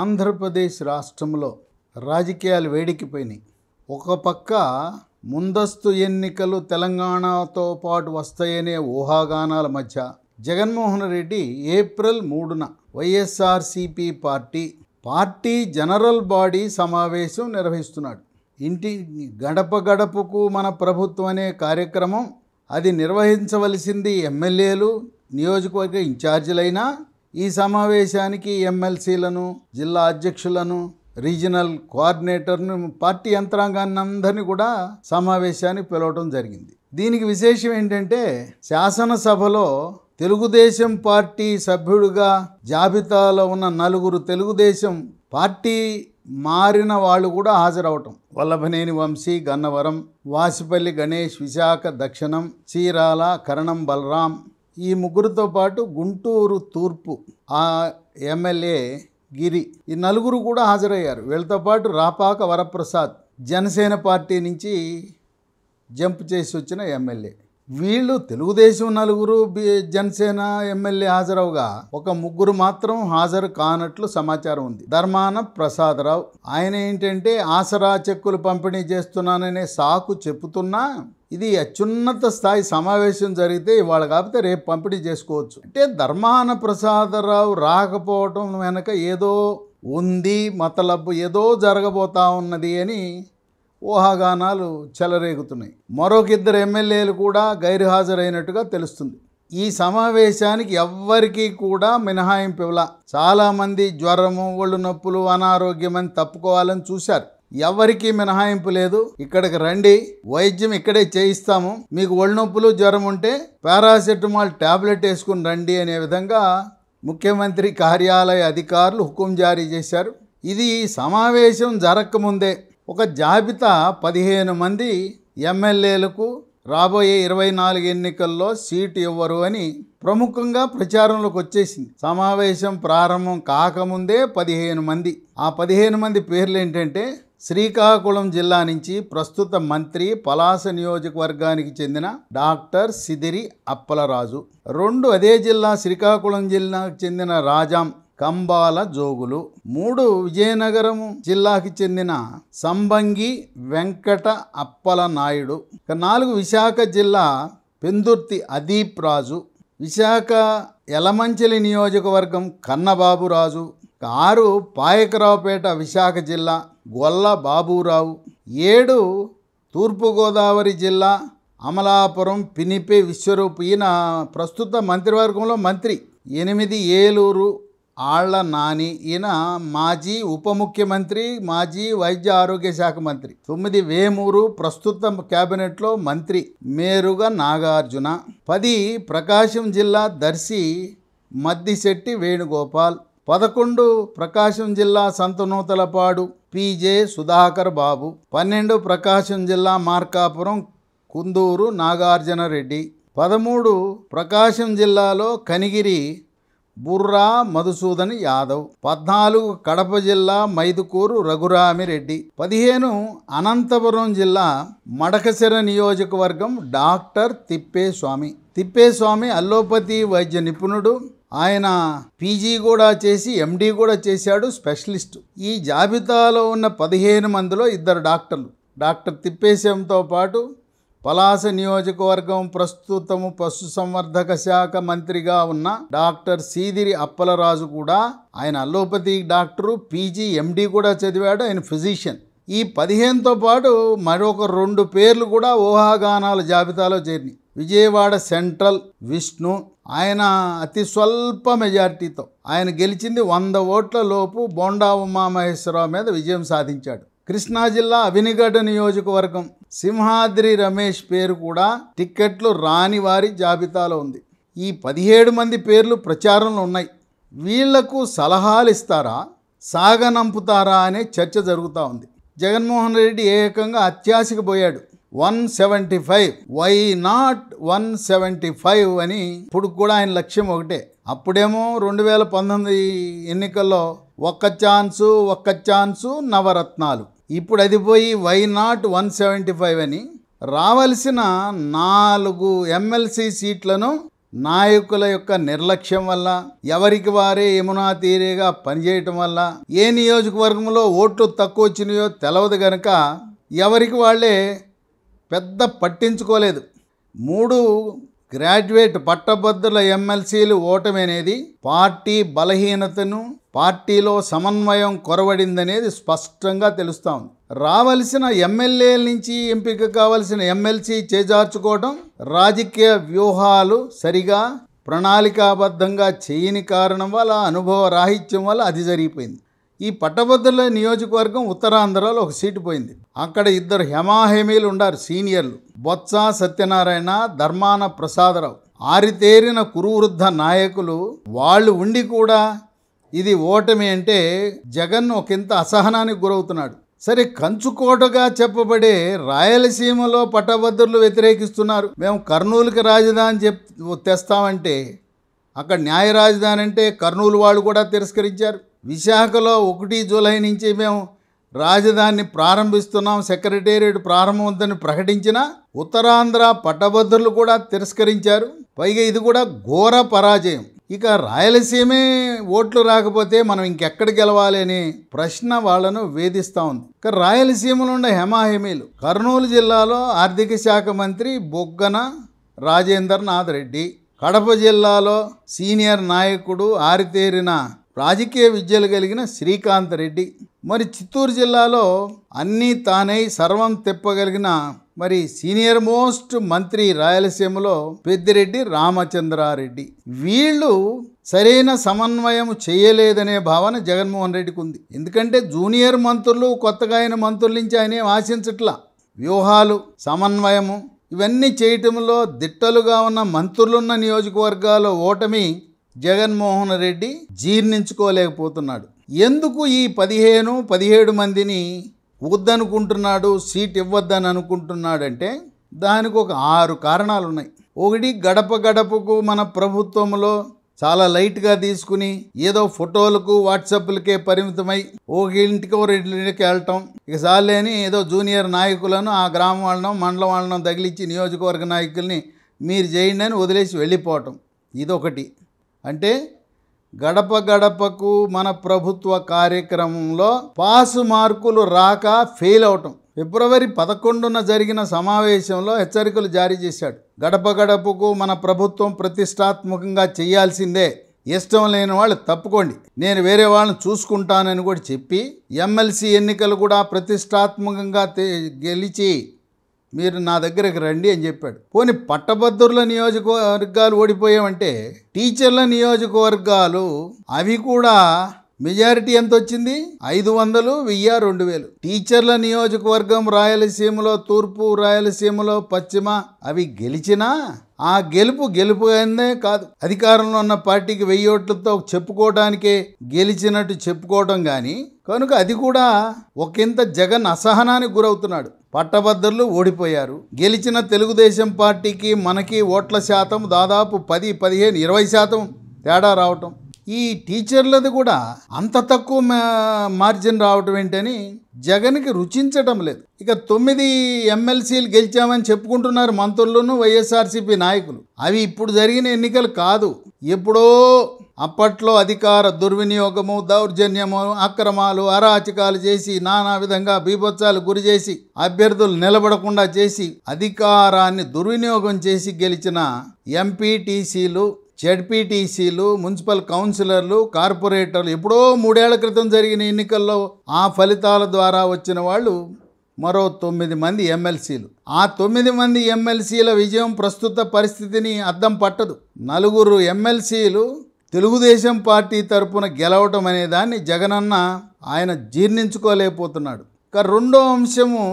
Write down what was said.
ఆంధ్రప్రదేశ్ రాష్ట్రంలో రాజకీయాలు వేడికిపోయినాయి ఒక పక్క ముందస్తు ఎన్నికలు తెలంగాణతో పాటు వస్తాయనే ఊహాగానాల మధ్య జగన్మోహన్ రెడ్డి ఏప్రిల్ మూడున YSRCP party party general body సమావేశం నిర్వహిస్తున్నాడు ఇంటి గడప గడపకు మన ప్రభుత్వం అనే కార్యక్రమం అది నిర్వహించవలసింది ఎమ్మెల్యేలు నియోజకవర్గ ఇన్ఛార్జీలైనా ఈ సమావేశానికి ఎమ్మెల్సీలను జిల్లా అధ్యక్షులను రీజనల్ కోఆర్డినేటర్ను పార్టీ యంత్రాంగాన్ని అందరినీ కూడా సమావేశానికి పిలవటం జరిగింది దీనికి విశేషం ఏంటంటే శాసనసభలో తెలుగుదేశం పార్టీ సభ్యుడిగా జాబితాలో ఉన్న నలుగురు తెలుగుదేశం పార్టీ మారిన వాళ్ళు కూడా హాజరవటం వల్లభనేని వంశీ గన్నవరం వాసిపల్లి గణేష్ విశాఖ దక్షిణం చీరాల కరణం బలరాం ఈ ముగ్గురితో పాటు గుంటూరు తూర్పు ఆ ఎమ్మెల్యే గిరి ఈ నలుగురు కూడా హాజరయ్యారు వీళ్ళతో పాటు రాపాక వరప్రసాద్ జనసేన పార్టీ నుంచి జంప్ చేసి వచ్చిన ఎమ్మెల్యే వీళ్ళు తెలుగుదేశం నలుగురు జనసేన ఎమ్మెల్యే హాజరవుగా ఒక ముగ్గురు మాత్రం హాజరు కానట్లు సమాచారం ఉంది ధర్మాన ప్రసాదరావు ఆయన ఏంటంటే ఆసరా చెక్కులు పంపిణీ చేస్తున్నాననే సాకు చెప్పుతున్నా ఇది అత్యున్నత స్థాయి సమావేశం జరిగితే ఇవాళ కాకపోతే రేపు పంపిణీ చేసుకోవచ్చు అంటే ధర్మాన ప్రసాదరావు రాకపోవటం వెనక ఏదో ఉంది మతలబ్బు ఏదో జరగబోతా ఉన్నది అని ఊహాగానాలు చెలరేగుతున్నాయి మరొక ఇద్దరు ఎమ్మెల్యేలు కూడా గైర్హాజరైనట్టుగా తెలుస్తుంది ఈ సమావేశానికి ఎవ్వరికీ కూడా మినహాయింపు ఇవ్వలా చాలామంది జ్వరము ఒళ్ళు నొప్పులు అనారోగ్యమని తప్పుకోవాలని చూశారు ఎవరికీ మినహాయింపు లేదు ఇక్కడికి రండి వైద్యం ఇక్కడే చేయిస్తాము మీకు ఒళ్ళు నొప్పులు జ్వరం ఉంటే పారాసెటమాల్ ట్యాబ్లెట్ వేసుకుని రండి అనే విధంగా ముఖ్యమంత్రి కార్యాలయ అధికారులు హుకుం జారీ చేశారు ఇది సమావేశం జరగకముందే ఒక జాబితా పదిహేను మంది ఎమ్మెల్యేలకు రాబోయే ఇరవై నాలుగు ఎన్నికల్లో సీటు ఇవ్వరు అని ప్రముఖంగా ప్రచారంలోకి వచ్చేసింది సమావేశం ప్రారంభం కాకముందే పదిహేను మంది ఆ పదిహేను మంది పేర్లు ఏంటంటే శ్రీకాకుళం జిల్లా నుంచి ప్రస్తుత మంత్రి పలాస నియోజకవర్గానికి చెందిన డాక్టర్ సిదిరి అప్పలరాజు రెండు అదే జిల్లా శ్రీకాకుళం జిల్లాకు చెందిన రాజాం కంబాల జోగులు మూడు విజయనగరం జిల్లాకి చెందిన సంబంగి వెంకట అప్పల నాయుడు నాలుగు విశాఖ జిల్లా పెందుర్తి అదీప్ రాజు విశాఖ యలమంచిలి నియోజకవర్గం కన్నబాబు రాజు ఆరు పాయకరావుపేట విశాఖ జిల్లా గొల్ల బాబురావు ఏడు తూర్పుగోదావరి జిల్లా అమలాపురం పినిపే విశ్వరూప్ ఈయన ప్రస్తుత మంత్రివర్గంలో మంత్రి ఎనిమిది ఏలూరు ఆళ్ల నాని ఈయన మాజీ ఉప ముఖ్యమంత్రి మాజీ వైద్య ఆరోగ్య శాఖ మంత్రి తొమ్మిది వేమూరు ప్రస్తుత క్యాబినెట్లో మంత్రి మేరుగా నాగార్జున పది ప్రకాశం జిల్లా దర్శి మద్దిశెట్టి వేణుగోపాల్ పదకొండు ప్రకాశం జిల్లా సంతనూతలపాడు పీజే సుధాకర్ బాబు పన్నెండు ప్రకాశం జిల్లా మార్కాపురం కుందూరు నాగార్జున రెడ్డి పదమూడు ప్రకాశం జిల్లాలో కనిగిరి బుర్రా మధుసూదన్ యాదవ్ పద్నాలుగు కడప జిల్లా మైదుకూరు రఘురామిరెడ్డి పదిహేను అనంతపురం జిల్లా మడకశిర నియోజకవర్గం డాక్టర్ తిప్పేస్వామి తిప్పేస్వామి అల్లోపతి వైద్య నిపుణుడు ఆయన పీజీ కూడా చేసి ఎండీ కూడా చేశాడు స్పెషలిస్ట్ ఈ జాబితాలో ఉన్న పదిహేను మందిలో ఇద్దరు డాక్టర్లు డాక్టర్ తిప్పేశంతో పాటు పలాస నియోజకవర్గం ప్రస్తుతము పశుసంవర్ధక శాఖ మంత్రిగా ఉన్న డాక్టర్ సీదిరి అప్పలరాజు కూడా ఆయన అలోపతి డాక్టరు పీజీ ఎండి కూడా చదివాడు ఆయన ఫిజిషియన్ ఈ పదిహేనుతో పాటు మరొక రెండు పేర్లు కూడా ఊహాగానాల జాబితాలో చేరినాయి విజయవాడ సెంట్రల్ విష్ణు ఆయన అతి స్వల్ప మెజార్టీతో ఆయన గెలిచింది వంద ఓట్ల లోపు బోండా ఉమామహేశ్వరరావు మీద విజయం సాధించాడు కృష్ణా జిల్లా అవినిగఢ నియోజకవర్గం సింహాద్రి రమేష్ పేరు కూడా టిక్కెట్లు రాని వారి జాబితాలో ఉంది ఈ పదిహేడు మంది పేర్లు ప్రచారంలో ఉన్నాయి వీళ్లకు సలహాలు ఇస్తారా సాగనంపుతారా అనే చర్చ జరుగుతూ ఉంది జగన్మోహన్ రెడ్డి ఏకంగా అత్యాశకు పోయాడు one seventy five why not one seventy five అని ఇప్పుడు కూడా ఆయన లక్ష్యం ఒకటే అప్పుడేమో రెండు వేల పంతొమ్మిది ఎన్నికల్లో ఒక్క ఛాన్సు ఒక్క ఛాన్సు నవరత్నాలు ఇప్పుడు అది పోయి why not one seventy five అని రావలసిన నాలుగు ఎమ్మెల్సీ సీట్లను నాయకుల యొక్క నిర్లక్ష్యం వల్ల ఎవరికి వారే యమునా తీరేగా పనిచేయటం వల్ల ఏ నియోజకవర్గంలో ఓట్లు తక్కువ వచ్చినాయో తెలవదు గనక ఎవరికి వాళ్ళే పెద్ద పట్టించుకోలేదు మూడు గ్రాడ్యుయేట్ పట్టభద్రుల ఎమ్మెల్సీలు అనేది పార్టీ బలహీనతను పార్టీలో సమన్వయం కొరవడిందనేది స్పష్టంగా తెలుస్తా ఉంది రావలసిన ఎమ్మెల్యేల నుంచి ఎంపిక కావలసిన ఎమ్మెల్సీ చేజార్చుకోవడం రాజకీయ వ్యూహాలు సరిగా ప్రణాళికాబద్ధంగా చేయని కారణం వల్ల అనుభవ రాహిత్యం వల్ల అది జరిగిపోయింది ఈ పట్టభద్రుల నియోజకవర్గం ఉత్తరాంధ్రలో ఒక సీటు పోయింది అక్కడ ఇద్దరు హెమాహెమీలు ఉండారు సీనియర్లు బొత్స సత్యనారాయణ ధర్మాన ప్రసాదరావు ఆరితేరిన కురువృద్ధ నాయకులు వాళ్ళు ఉండి కూడా ఇది ఓటమి అంటే జగన్ ఒకంత అసహనానికి గురవుతున్నాడు సరే కంచుకోటగా చెప్పబడే రాయలసీమలో పట్టభద్రులు వ్యతిరేకిస్తున్నారు మేము కర్నూలుకి రాజధాని చెప్ తెస్తామంటే అక్కడ న్యాయ రాజధాని అంటే కర్నూలు వాళ్ళు కూడా తిరస్కరించారు విశాఖలో ఒకటి జూలై నుంచి మేము రాజధానిని ప్రారంభిస్తున్నాం సెక్రటేరియట్ ప్రారంభమవుతుందని ప్రకటించిన ఉత్తరాంధ్ర పట్టభద్రులు కూడా తిరస్కరించారు పైగా ఇది కూడా ఘోర పరాజయం ఇక రాయలసీమే ఓట్లు రాకపోతే మనం ఇంకెక్కడ గెలవాలి అని ప్రశ్న వాళ్లను వేధిస్తూ ఉంది ఇక రాయలసీమలో ఉండే హెమాహెమీలు కర్నూలు జిల్లాలో ఆర్థిక శాఖ మంత్రి బొగ్గన నాథ్ రెడ్డి కడప జిల్లాలో సీనియర్ నాయకుడు ఆరితేరిన రాజకీయ విద్యలు కలిగిన శ్రీకాంత్ రెడ్డి మరి చిత్తూరు జిల్లాలో అన్నీ తానై సర్వం తెప్పగలిగిన మరి సీనియర్ మోస్ట్ మంత్రి రాయలసీమలో పెద్దిరెడ్డి రామచంద్రారెడ్డి వీళ్ళు సరైన సమన్వయం చేయలేదనే భావన జగన్మోహన్ రెడ్డికి ఉంది ఎందుకంటే జూనియర్ మంత్రులు కొత్తగా అయిన మంత్రుల నుంచి ఆయన ఆశించట్లా వ్యూహాలు సమన్వయము ఇవన్నీ చేయటంలో దిట్టలుగా ఉన్న మంత్రులున్న నియోజకవర్గాల్లో ఓటమి జగన్మోహన్ రెడ్డి జీర్ణించుకోలేకపోతున్నాడు ఎందుకు ఈ పదిహేను పదిహేడు మందిని వద్దనుకుంటున్నాడు సీట్ ఇవ్వద్దని అనుకుంటున్నాడంటే దానికి ఒక ఆరు కారణాలు ఉన్నాయి ఒకటి గడప గడపకు మన ప్రభుత్వంలో చాలా లైట్గా తీసుకుని ఏదో ఫోటోలకు వాట్సాప్లకే పరిమితమై ఒక ఇంటికో ఇంటికి వెళ్ళటం ఇక సాలేని ఏదో జూనియర్ నాయకులను ఆ గ్రామం వాళ్ళను మండలం వాళ్ళను తగిలించి నియోజకవర్గ నాయకుల్ని మీరు చేయండి అని వదిలేసి వెళ్ళిపోవటం ఇదొకటి అంటే గడప గడపకు మన ప్రభుత్వ కార్యక్రమంలో పాసు మార్కులు రాక ఫెయిల్ అవటం ఫిబ్రవరి పదకొండున జరిగిన సమావేశంలో హెచ్చరికలు జారీ చేశాడు గడప గడపకు మన ప్రభుత్వం ప్రతిష్టాత్మకంగా చేయాల్సిందే ఇష్టం లేని వాళ్ళు తప్పుకోండి నేను వేరే వాళ్ళని చూసుకుంటానని కూడా చెప్పి ఎమ్మెల్సీ ఎన్నికలు కూడా ప్రతిష్టాత్మకంగా గెలిచి మీరు నా దగ్గరకు రండి అని చెప్పాడు పోని పట్టభద్రుల నియోజకవర్గాలు ఓడిపోయామంటే టీచర్ల నియోజకవర్గాలు అవి కూడా మెజారిటీ ఎంత వచ్చింది ఐదు వందలు వెయ్యి రెండు వేలు టీచర్ల నియోజకవర్గం రాయలసీమలో తూర్పు రాయలసీమలో పశ్చిమ అవి గెలిచినా ఆ గెలుపు గెలుపు అనే కాదు అధికారంలో ఉన్న పార్టీకి వెయ్యి ఓట్లతో చెప్పుకోవడానికే గెలిచినట్టు చెప్పుకోవడం కానీ కనుక అది కూడా ఒకంత జగన్ అసహనానికి గురవుతున్నాడు పట్టభద్రులు ఓడిపోయారు గెలిచిన తెలుగుదేశం పార్టీకి మనకి ఓట్ల శాతం దాదాపు పది పదిహేను ఇరవై శాతం తేడా రావటం ఈ టీచర్లది కూడా అంత తక్కువ మార్జిన్ రావటం ఏంటని జగన్కి రుచించటం లేదు ఇక తొమ్మిది ఎమ్మెల్సీలు గెలిచామని చెప్పుకుంటున్నారు మంత్రులను వైఎస్ఆర్సీపీ నాయకులు అవి ఇప్పుడు జరిగిన ఎన్నికలు కాదు ఎప్పుడో అప్పట్లో అధికార దుర్వినియోగము దౌర్జన్యము అక్రమాలు అరాచకాలు చేసి నానా విధంగా బీభత్సాలు గురి చేసి అభ్యర్థులు నిలబడకుండా చేసి అధికారాన్ని దుర్వినియోగం చేసి గెలిచిన ఎంపీటీసీలు జడ్పీటీసీలు మున్సిపల్ కౌన్సిలర్లు కార్పొరేటర్లు ఎప్పుడో మూడేళ్ల క్రితం జరిగిన ఎన్నికల్లో ఆ ఫలితాల ద్వారా వచ్చిన వాళ్ళు మరో తొమ్మిది మంది ఎమ్మెల్సీలు ఆ తొమ్మిది మంది ఎమ్మెల్సీల విజయం ప్రస్తుత పరిస్థితిని అద్దం పట్టదు నలుగురు ఎమ్మెల్సీలు తెలుగుదేశం పార్టీ తరపున గెలవటం అనే దాన్ని జగనన్న ఆయన జీర్ణించుకోలేకపోతున్నాడు ఇక రెండో అంశము